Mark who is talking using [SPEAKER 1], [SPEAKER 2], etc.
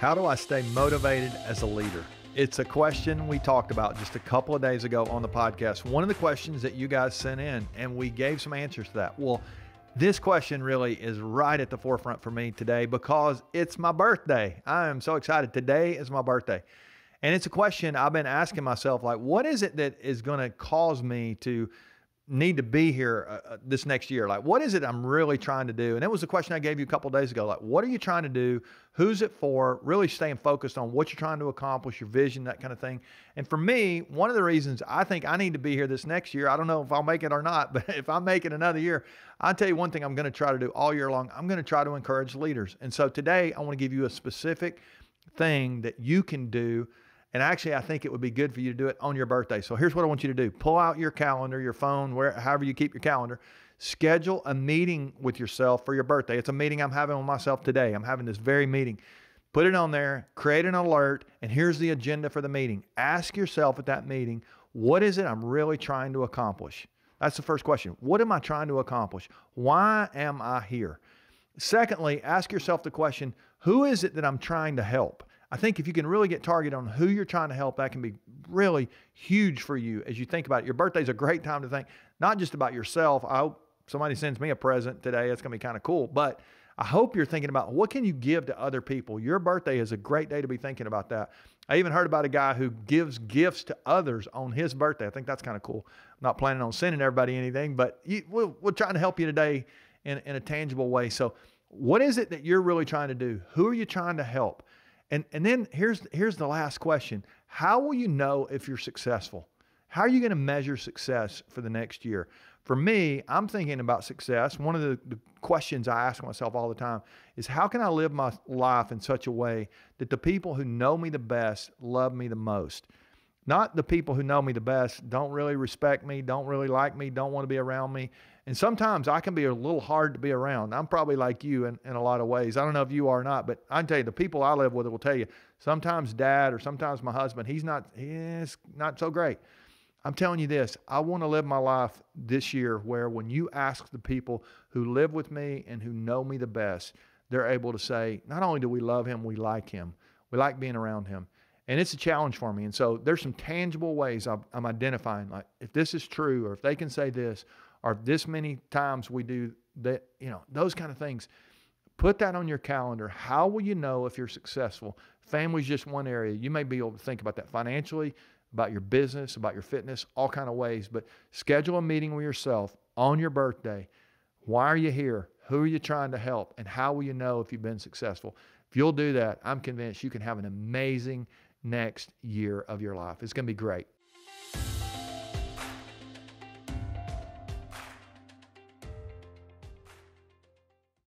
[SPEAKER 1] How do I stay motivated as a leader? It's a question we talked about just a couple of days ago on the podcast. One of the questions that you guys sent in, and we gave some answers to that. Well, this question really is right at the forefront for me today because it's my birthday. I am so excited. Today is my birthday. And it's a question I've been asking myself like, what is it that is going to cause me to need to be here uh, uh, this next year? Like, what is it I'm really trying to do? And that was the question I gave you a couple days ago. Like, what are you trying to do? Who's it for? Really staying focused on what you're trying to accomplish, your vision, that kind of thing. And for me, one of the reasons I think I need to be here this next year, I don't know if I'll make it or not, but if I make it another year, I'll tell you one thing I'm going to try to do all year long. I'm going to try to encourage leaders. And so today, I want to give you a specific thing that you can do and actually, I think it would be good for you to do it on your birthday. So here's what I want you to do pull out your calendar, your phone, where, however you keep your calendar. Schedule a meeting with yourself for your birthday. It's a meeting I'm having with myself today. I'm having this very meeting. Put it on there, create an alert, and here's the agenda for the meeting. Ask yourself at that meeting, what is it I'm really trying to accomplish? That's the first question. What am I trying to accomplish? Why am I here? Secondly, ask yourself the question, who is it that I'm trying to help? I think if you can really get targeted on who you're trying to help, that can be really huge for you as you think about it. Your birthday is a great time to think not just about yourself. I hope somebody sends me a present today. That's going to be kind of cool. But I hope you're thinking about what can you give to other people. Your birthday is a great day to be thinking about that. I even heard about a guy who gives gifts to others on his birthday. I think that's kind of cool. I'm not planning on sending everybody anything, but you, we're, we're trying to help you today in, in a tangible way. So, what is it that you're really trying to do? Who are you trying to help? And and then here's here's the last question. How will you know if you're successful? How are you going to measure success for the next year? For me, I'm thinking about success. One of the, the questions I ask myself all the time is how can I live my life in such a way that the people who know me the best love me the most? Not the people who know me the best, don't really respect me, don't really like me, don't want to be around me. And sometimes I can be a little hard to be around. I'm probably like you in, in a lot of ways. I don't know if you are or not, but I can tell you the people I live with will tell you sometimes dad or sometimes my husband, he's not he's not so great. I'm telling you this, I want to live my life this year where when you ask the people who live with me and who know me the best, they're able to say, not only do we love him, we like him. We like being around him and it's a challenge for me. And so there's some tangible ways I'm, identifying, like if this is true, or if they can say this, or if this many times we do that, you know, those kind of things. Put that on your calendar. How will you know if you're successful? Family's just one area. You may be able to think about that financially, about your business, about your fitness, all kind of ways. But schedule a meeting with yourself on your birthday. Why are you here? Who are you trying to help? And how will you know if you've been successful? If you'll do that, I'm convinced you can have an amazing next year of your life. It's going to be great.